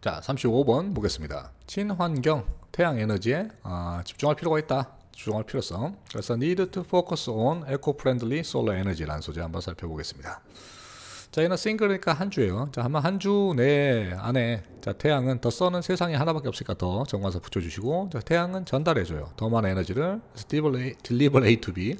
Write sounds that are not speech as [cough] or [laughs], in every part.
자, 35번 보겠습니다. 친환경 태양 에너지에 아, 집중할 필요가 있다. 집중할 필요성. 그래서 need to focus on eco-friendly solar energy라는 소재 한번 살펴보겠습니다. 자, 얘는 싱글이니까 한 주예요. 자, 아마 한주내 안에 자, 태양은 더 써는 세상에 하나밖에 없으니까 더 정관사 붙여 주시고 자, 태양은 전달해 줘요. 더 많은 에너지를 deliver A to B.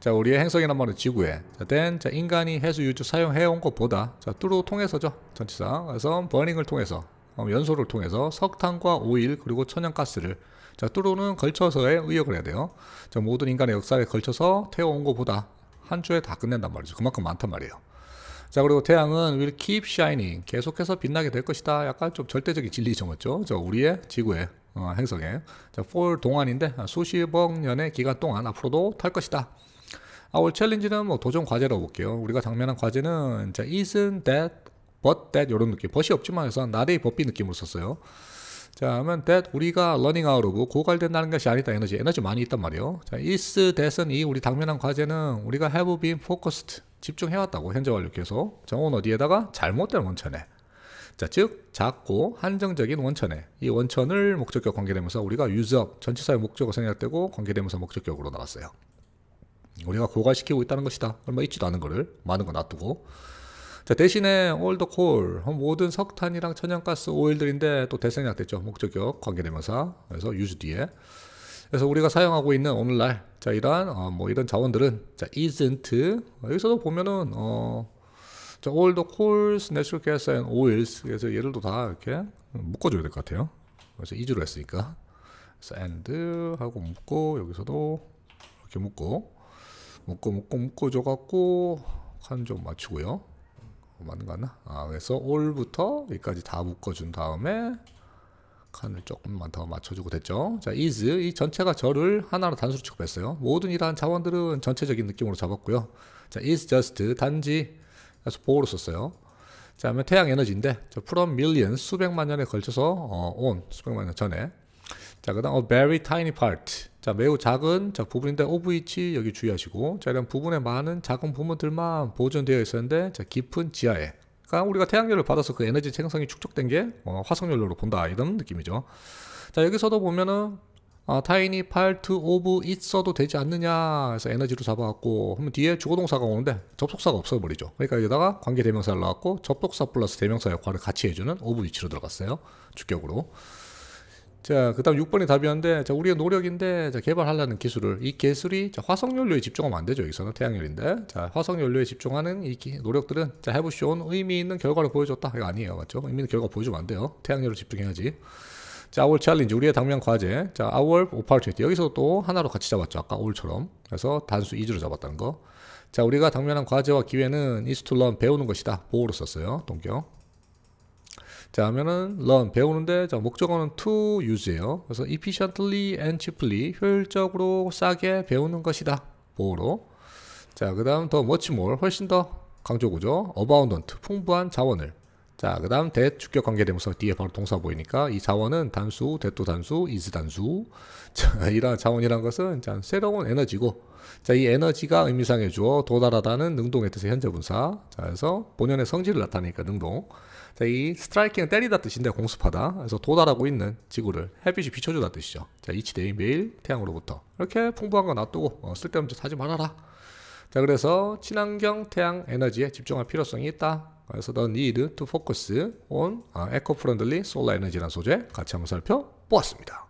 자, 우리의 행성이란 말은 지구에. 자, then 자, 인간이 해수 유주 사용해 온 것보다 자, 뚜루 통해서죠. 전치사. 그래서 버닝을 통해서 어, 연소를 통해서 석탄과 오일 그리고 천연가스를 자, 뚜루는 걸쳐서의 의역을 해야 돼요. 자, 모든 인간의 역사에 걸쳐서 태워온 것보다 한 주에 다 끝낸단 말이죠. 그만큼 많단 말이에요. 자, 그리고 태양은 will keep shining. 계속해서 빛나게 될 것이다. 약간 좀 절대적인 진리죠. 맞죠? 저 우리의 지구의 어, 행성에. 자, for 동안인데 수십억 년의 기간 동안 앞으로도 탈 것이다. 아, 올 챌린지는 뭐 도전 과제라고 볼게요. 우리가 당면한 과제는 자, isn't that but that 이런 느낌 but이 없지만 해서 not의 but be 느낌으로 썼어요 자하면 that 우리가 running out of 고갈된다는 것이 아니다 에너지 에너지 많이 있단 말이에요 자 is that은 이 우리 당면한 과제는 우리가 have been focused 집중해왔다고 현재 완료 계속 정원 어디에다가 잘못된 원천에 자, 즉 작고 한정적인 원천에 이 원천을 목적격 관계되면서 우리가 유적 전체사의 목적어 생략되고 관계되면서 목적격으로 나왔어요. 우리가 고갈시키고 있다는 것이다. 얼마 있지도 않은 거를 많은 거 놔두고 자, 대신에 올드콜 모든 석탄이랑 천연가스 오일들인데 또대생약됐죠 목적격 관계되면서 그래서 유즈 뒤에. 그래서 우리가 사용하고 있는 오늘날 자 이러한 어, 뭐 이런 자원들은 자 isn't 여기서도 보면은 어 자, all the coals, natural gas and oils 그래서 얘들도 다 이렇게 묶어줘야 될 것 같아요. 그래서 이주로 했으니까 그래서 and 하고 묶고 여기서도 이렇게 묶고 묶고 묶고 묶어줘갖고 칸좀 맞추고요. 맞는 거 같나? 아 그래서 올부터 여기까지 다 묶어준 다음에 칸을 조금만 더 맞춰주고 됐죠. 자, is 이 전체가 저를 하나로 단수로 취급했어요. 모든 이러한 자원들은 전체적인 느낌으로 잡았고요. 자, is just 단지 그래서 보호로 썼어요. 자, 그러면 태양 에너지인데 저 from million 수백만 년에 걸쳐서 어, 온 수백만 년 전에 자, 그다음 a very tiny part 자, 매우 작은 자, 부분인데 오브 v 치 여기 주의하시고 자, 이런 부분에 많은 작은 부분들만 보존되어 있었는데 자, 깊은 지하에 그러니까 우리가 태양열을 받아서 그 에너지 생성이 축적된 게 어, 화석연료로 본다 이런 느낌이죠. 자, 여기서도 보면은 아, 타이니 팔트 오브 있어도 되지 않느냐 해서 에너지로 잡아갖고 그러면 뒤에 주거동사가 오는데 접속사가 없어버리죠 그러니까 여기다가 관계대명사를 넣었고 접속사 플러스 대명사 역할을 같이 해주는 오브 위치로 들어갔어요 주격으로 자, 그 다음 6번이 답이었는데, 자, 우리의 노력인데, 자, 개발하려는 기술을, 이 기술이, 자, 화석연료에 집중하면 안 되죠, 여기서는. 태양열인데. 자, 화석연료에 집중하는 이 기, 노력들은, 자, 해보시온 의미 있는 결과를 보여줬다. 이거 아니에요. 맞죠? 의미 있는 결과 보여주면 안 돼요. 태양열을 집중해야지. 자, our challenge, 우리의 당면 과제. 자, our opportunity. 여기서 또 하나로 같이 잡았죠. 아까 올처럼. 그래서 단수 2주로 잡았다는 거. 자, 우리가 당면한 과제와 기회는 is to learn, 배우는 것이다. 보호로 썼어요. 동경. 자 하면은 learn 배우는데 자 목적어는 to use예요. 그래서 efficiently and cheaply 효율적으로 싸게 배우는 것이다. 보호로. 자 그다음 더 much more 훨씬 더강조구죠 aboundant 풍부한 자원을 자, 그 다음 대 주격 관계대명사 뒤에 바로 동사 보이니까 이 자원은 단수, 대도 단수, 이즈 단수. [laughs] 자, 이런 자원이란 것은 자, 새로운 에너지고 자, 이 에너지가 의미상해 주어 도달하다는 능동의 뜻의 현재 분사. 자, 그래서 본연의 성질을 나타내니까 능동. 자, 이 스트라이킹 때리다 뜻인데 공습하다. 그래서 도달하고 있는 지구를 햇빛이 비춰주다 뜻이죠. 자, 이치데이 매일 태양으로부터 이렇게 풍부한 거 놔두고 어, 쓸데없는 짓 하지 말아라. 자, 그래서 친환경 태양 에너지에 집중할 필요성이 있다. 그래서 the need to focus on eco-friendly solar energy라는 소재 같이 한번 살펴보았습니다.